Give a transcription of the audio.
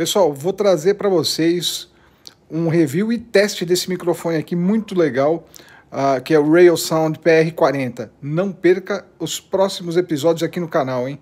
Pessoal, vou trazer para vocês um review e teste desse microfone aqui muito legal, uh, que é o Rail Sound PR40. Não perca os próximos episódios aqui no canal, hein?